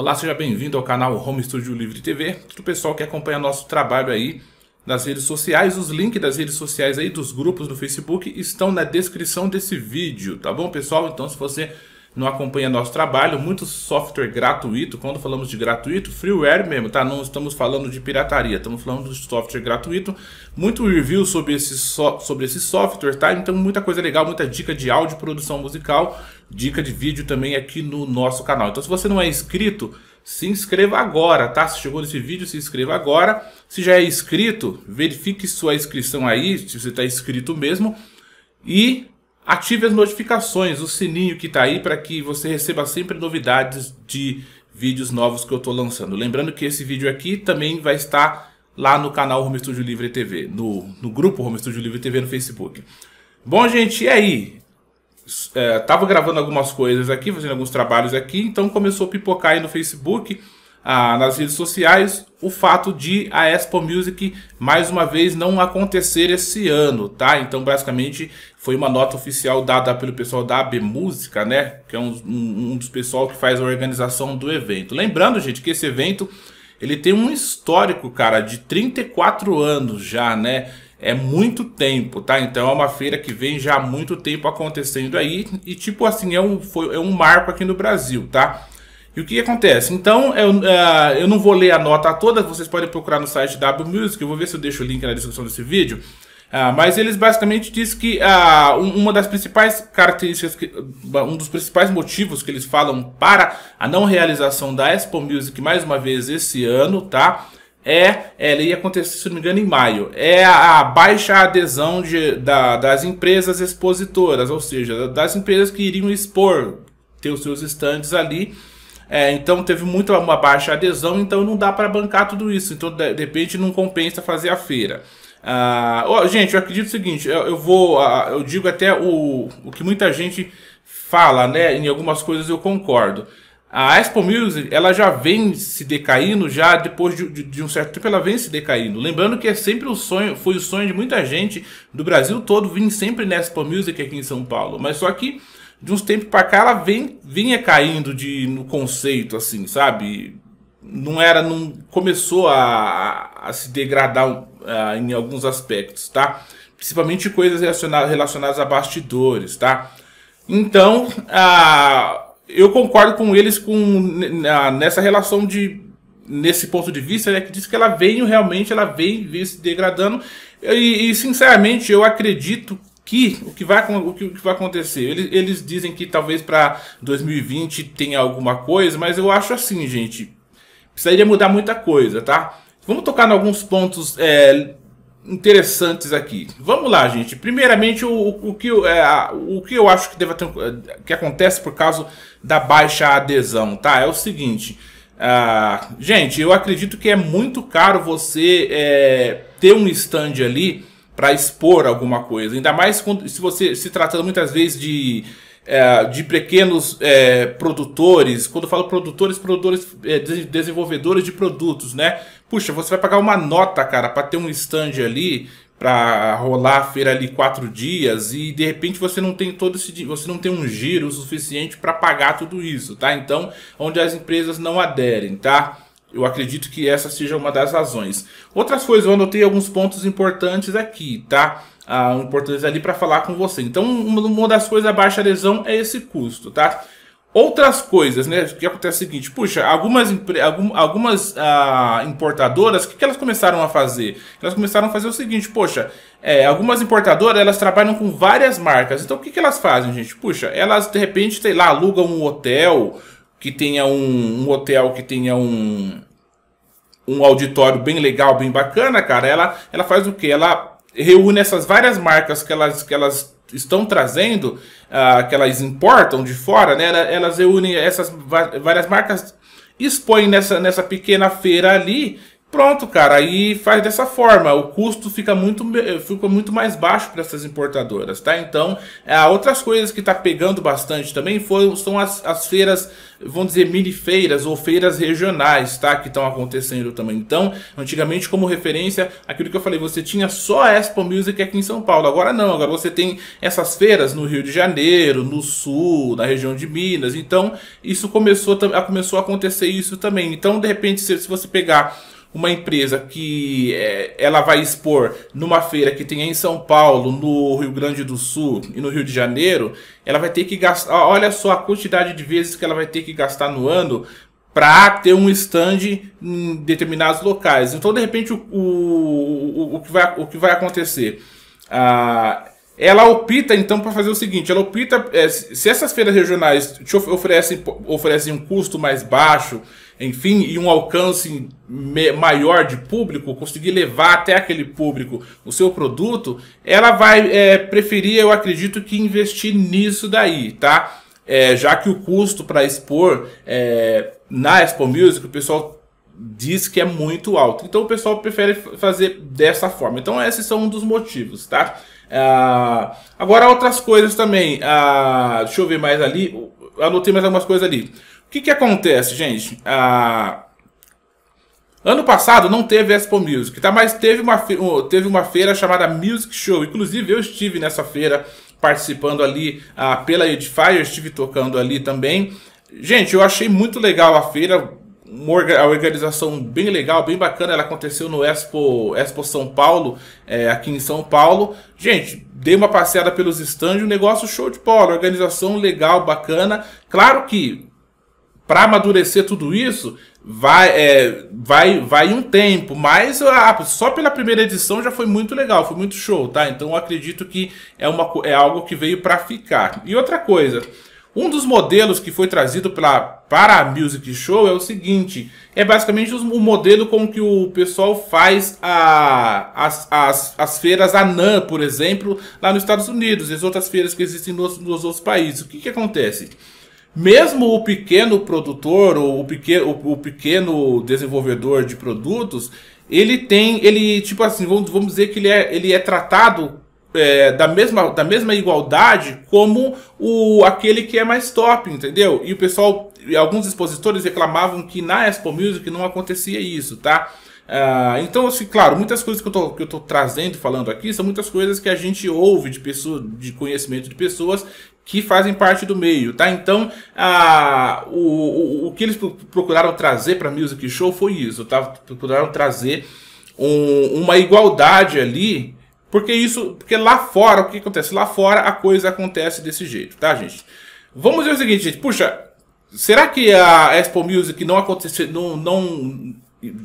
Olá, seja bem-vindo ao canal Home Studio Livre TV. Tudo pessoal que acompanha nosso trabalho aí nas redes sociais, os links das redes sociais aí dos grupos do Facebook estão na descrição desse vídeo, tá bom, pessoal? Então, se você não acompanha nosso trabalho, muito software gratuito, quando falamos de gratuito, freeware mesmo, tá? Não estamos falando de pirataria, estamos falando de software gratuito, muito review sobre esse, so sobre esse software, tá? Então muita coisa legal, muita dica de áudio, produção musical, dica de vídeo também aqui no nosso canal. Então se você não é inscrito, se inscreva agora, tá? Se chegou nesse vídeo, se inscreva agora. Se já é inscrito, verifique sua inscrição aí, se você está inscrito mesmo. E Ative as notificações, o sininho que está aí para que você receba sempre novidades de vídeos novos que eu estou lançando. Lembrando que esse vídeo aqui também vai estar lá no canal Home Studio Livre TV, no, no grupo Home Studio Livre TV no Facebook. Bom, gente, e aí? É, tava gravando algumas coisas aqui, fazendo alguns trabalhos aqui, então começou a pipocar aí no Facebook ah, nas redes sociais o fato de a Expo Music mais uma vez não acontecer esse ano, tá? Então basicamente foi uma nota oficial dada pelo pessoal da AB Música, né? Que é um, um, um dos pessoal que faz a organização do evento. Lembrando, gente, que esse evento ele tem um histórico, cara, de 34 anos já, né? É muito tempo, tá? Então é uma feira que vem já há muito tempo acontecendo aí e tipo assim é um foi é um marco aqui no Brasil, tá? E o que acontece? Então, eu, uh, eu não vou ler a nota toda, vocês podem procurar no site WMusic, eu vou ver se eu deixo o link na descrição desse vídeo. Uh, mas eles basicamente dizem que uh, uma das principais características, que, um dos principais motivos que eles falam para a não realização da Expo Music mais uma vez esse ano, tá? É, é ela ia acontecer, se não me engano, em maio. É a, a baixa adesão de, da, das empresas expositoras, ou seja, das empresas que iriam expor ter os seus estandes ali é, então teve muito uma baixa adesão, então não dá para bancar tudo isso. Então, de, repente, não compensa fazer a feira. Ah, oh, gente, eu acredito o seguinte, eu, eu vou, ah, eu digo até o, o que muita gente fala, né? Em algumas coisas eu concordo. A Expo Music, ela já vem se decaindo, já depois de, de, de, um certo tempo ela vem se decaindo. Lembrando que é sempre o sonho, foi o sonho de muita gente do Brasil todo vir sempre na Expo Music aqui em São Paulo. Mas só que de uns tempos para cá ela vem, vinha caindo de, no conceito, assim, sabe? Não era. Não, começou a, a se degradar a, ah, em alguns aspectos, tá? Principalmente coisas relacionadas, relacionadas a bastidores, tá? Então, a, ah, eu concordo com eles com, a, ah, nessa relação de. Nesse ponto de vista, né, que diz que ela veio realmente, ela vem, vem se degradando. E, e sinceramente, eu acredito que o que vai, o que, o que vai acontecer? Eles, eles dizem que talvez para 2020 tenha alguma coisa, mas eu acho assim, gente. Precisaria mudar muita coisa, tá? Vamos tocar em alguns pontos é, interessantes aqui. Vamos lá, gente. Primeiramente, o, o, que, é, o que eu acho que, deve, ter que acontece por causa da baixa adesão, tá? É o seguinte. a ah, gente, eu acredito que é muito caro você é, ter um stand ali para expor alguma coisa. Ainda mais quando, se você se tratando muitas vezes de, é, de pequenos é, produtores, quando eu falo produtores, produtores, é, desenvolvedores de produtos, né? Puxa, você vai pagar uma nota, cara, para ter um stand ali, para rolar a feira ali quatro dias e de repente você não tem todo esse você não tem um giro suficiente para pagar tudo isso, tá? Então, onde as empresas não aderem, tá? Eu acredito que essa seja uma das razões. Outras coisas, eu anotei alguns pontos importantes aqui, tá? Ah, importantes ali para falar com você. Então, uma das coisas da baixa adesão é esse custo, tá? Outras coisas, né? O que acontece é o seguinte: puxa, algumas, algumas ah, importadoras, o que, que elas começaram a fazer? Elas começaram a fazer o seguinte: poxa, é, algumas importadoras elas trabalham com várias marcas. Então, o que, que elas fazem, gente? Puxa, elas de repente, sei lá, alugam um hotel que tenha um, um hotel que tenha um um auditório bem legal, bem bacana, cara, ela, ela faz o que? Ela reúne essas várias marcas que elas, que elas estão trazendo, uh, que elas importam de fora, né? Elas reúnem essas várias marcas, expõem nessa, nessa pequena feira ali Pronto, cara, aí faz dessa forma. O custo fica muito, eh, fica muito mais baixo para essas importadoras, tá? Então, eh, outras coisas que está pegando bastante também foram, são as, as feiras, vamos dizer, mini-feiras ou feiras regionais, tá? Que estão acontecendo também. Então, antigamente, como referência, aquilo que eu falei, você tinha só a Expo Music aqui em São Paulo. Agora não, agora você tem essas feiras no Rio de Janeiro, no Sul, na região de Minas. Então, isso começou, começou a acontecer isso também. Então, de repente, se, se você pegar uma empresa que é, ela vai expor numa feira que tem em São Paulo, no Rio Grande do Sul e no Rio de Janeiro, ela vai ter que gastar. Olha só a quantidade de vezes que ela vai ter que gastar no ano para ter um stand em determinados locais. Então, de repente, o, o, o, o que, vai, o que vai acontecer? Ah, ela opta então para fazer o seguinte: ela opta, é, se essas feiras regionais te oferecem, oferecem um custo mais baixo, enfim, e um alcance maior de público, conseguir levar até aquele público o seu produto, ela vai é, preferir, eu acredito, que investir nisso daí, tá? É, já que o custo para expor é, na Expo Music, o pessoal diz que é muito alto. Então o pessoal prefere fazer dessa forma. Então esses são um dos motivos, tá? Ah, agora, outras coisas também. Ah, deixa eu ver mais ali. Anotei mais algumas coisas ali. O que, que acontece, gente? Ah, ano passado não teve Expo Music, tá? Mas teve uma, teve uma feira chamada Music Show. Inclusive, eu estive nessa feira participando ali ah, pela Edifier, estive tocando ali também. Gente, eu achei muito legal a feira, uma organização bem legal, bem bacana. Ela aconteceu no Expo, Expo São Paulo, é, aqui em São Paulo. Gente, dei uma passeada pelos estandes, um negócio show de bola, organização legal, bacana. Claro que para amadurecer tudo isso vai, é, vai, vai um tempo, mas ah, só pela primeira edição já foi muito legal, foi muito show, tá? Então eu acredito que é, uma, é algo que veio para ficar. E outra coisa. Um dos modelos que foi trazido pela, para a Music Show é o seguinte: é basicamente o modelo com que o pessoal faz a, as, as, as feiras ANAM, por exemplo, lá nos Estados Unidos e as outras feiras que existem nos, nos outros países. O que, que acontece? mesmo o pequeno produtor ou o pequeno, o, pequeno desenvolvedor de produtos, ele tem, ele tipo assim, vamos, vamos dizer que ele é, ele é tratado é, da, mesma, da mesma igualdade como o aquele que é mais top, entendeu? E o pessoal, alguns expositores reclamavam que na Expo Music não acontecia isso, tá? Uh, então, assim, claro, muitas coisas que eu, tô, que eu tô trazendo, falando aqui, são muitas coisas que a gente ouve de pessoas de conhecimento de pessoas que fazem parte do meio, tá? Então, a, uh, o, o, o que eles procuraram trazer para Music Show foi isso, tá? Procuraram trazer um, uma igualdade ali porque isso, porque lá fora, o que acontece? Lá fora a coisa acontece desse jeito, tá, gente? Vamos ver o seguinte, gente. Puxa, será que a Expo Music não aconteceu, não, não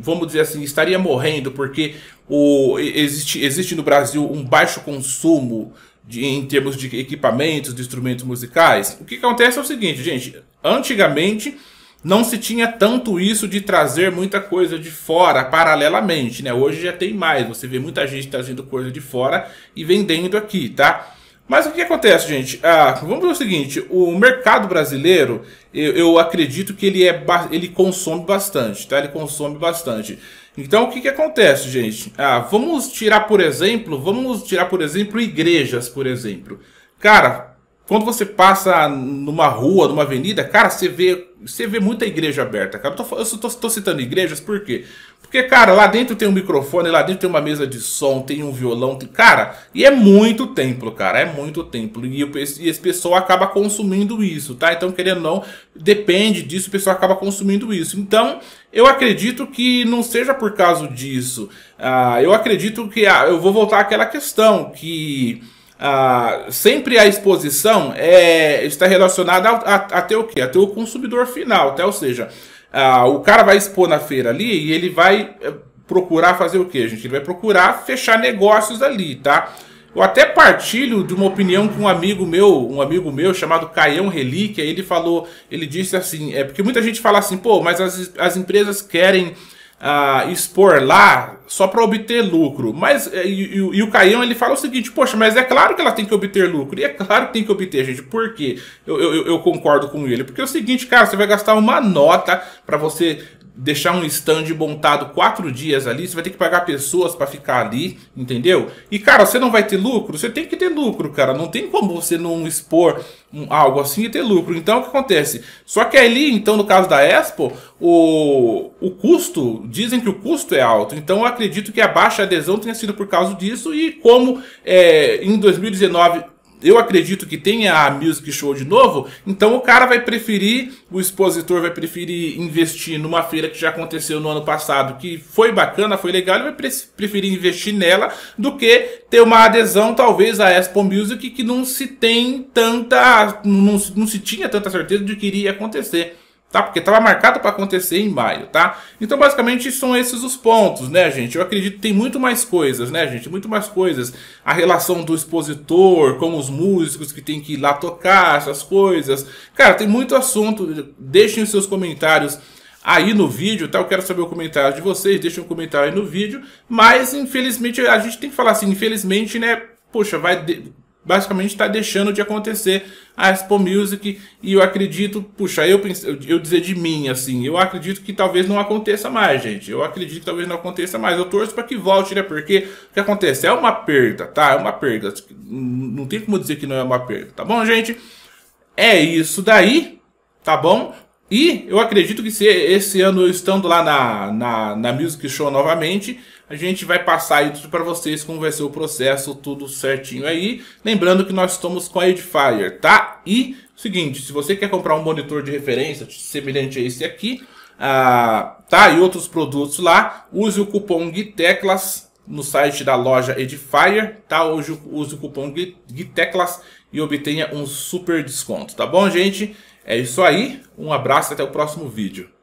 vamos dizer assim, estaria morrendo porque o, existe, existe no Brasil um baixo consumo de, em termos de equipamentos, de instrumentos musicais? O que acontece é o seguinte, gente. Antigamente, não se tinha tanto isso de trazer muita coisa de fora paralelamente, né? Hoje já tem mais, você vê muita gente trazendo coisa de fora e vendendo aqui, tá? Mas o que acontece, gente? Ah, vamos ver o seguinte, o mercado brasileiro, eu, eu acredito que ele, é, ele consome bastante, tá? Ele consome bastante. Então o que, que acontece, gente? Ah, vamos tirar, por exemplo, vamos tirar, por exemplo, igrejas, por exemplo. Cara, quando você passa numa rua, numa avenida, cara, você vê, você vê muita igreja aberta, cara. Eu, tô, eu tô, tô, citando igrejas por quê? Porque, cara, lá dentro tem um microfone, lá dentro tem uma mesa de som, tem um violão, tem... cara, e é muito templo, cara, é muito templo. E, e esse pessoal acaba consumindo isso, tá? Então, querendo ou não, depende disso, o pessoal acaba consumindo isso. Então, eu acredito que não seja por causa disso. Ah, eu acredito que, ah, eu vou voltar àquela questão que ah, sempre a exposição é, está relacionada até o que? Até o consumidor final, até, tá? ou seja, ah, o cara vai expor na feira ali e ele vai eh, procurar fazer o que, gente? Ele vai procurar fechar negócios ali, tá? Eu até partilho de uma opinião que um amigo meu, um amigo meu chamado Caião Relíquia, ele falou, ele disse assim, é porque muita gente fala assim, pô, mas as, as empresas querem uh, expor lá só para obter lucro. Mas é, e, e, e, o Caião ele fala o seguinte: poxa, mas é claro que ela tem que obter lucro. E é claro que tem que obter, gente. Por quê? Eu, eu, eu concordo com ele. Porque é o seguinte, cara, você vai gastar uma nota para você deixar um stand montado quatro dias ali, você vai ter que pagar pessoas para ficar ali, entendeu? E cara, você não vai ter lucro? Você tem que ter lucro, cara. Não tem como você não expor um, algo assim e ter lucro. Então o que acontece? Só que ali, então, no caso da Expo, o, o custo, dizem que o custo é alto. Então eu acredito que a baixa adesão tenha sido por causa disso. E como é, em 2019 eu acredito que tenha a Music Show de novo, então o cara vai preferir, o expositor vai preferir investir numa feira que já aconteceu no ano passado, que foi bacana, foi legal, ele vai preferir investir nela do que ter uma adesão talvez à Expo Music que não se tem tanta, não, não se tinha tanta certeza de que iria acontecer tá? Porque estava marcado para acontecer em maio, tá? Então, basicamente, são esses os pontos, né, gente? Eu acredito que tem muito mais coisas, né, gente? Muito mais coisas. A relação do expositor com os músicos que tem que ir lá tocar, essas coisas. Cara, tem muito assunto. Deixem os seus comentários aí no vídeo, tá? Eu quero saber o comentário de vocês, deixem um comentário aí no vídeo. Mas, infelizmente, a gente tem que falar assim, infelizmente, né? Poxa, vai... De basicamente está deixando de acontecer a Expo Music e eu acredito, puxa, eu, eu dizer de mim assim, eu acredito que talvez não aconteça mais, gente. Eu acredito que talvez não aconteça mais. Eu torço para que volte, né? Porque o que acontece é uma perda, tá? É uma perda. Não tem como dizer que não é uma perda, tá bom, gente? É isso daí, tá bom? E eu acredito que se esse ano eu estando lá na, na, na Music Show novamente, a gente vai passar aí tudo para vocês como vai ser o processo, tudo certinho aí. Lembrando que nós estamos com a Edifier, tá? E seguinte, se você quer comprar um monitor de referência semelhante a esse aqui, ah, tá? E outros produtos lá, use o cupom GUITECLAS no site da loja Edifier, tá? Hoje use o cupom GUITECLAS e obtenha um super desconto, tá bom, gente? É isso aí, um abraço e até o próximo vídeo.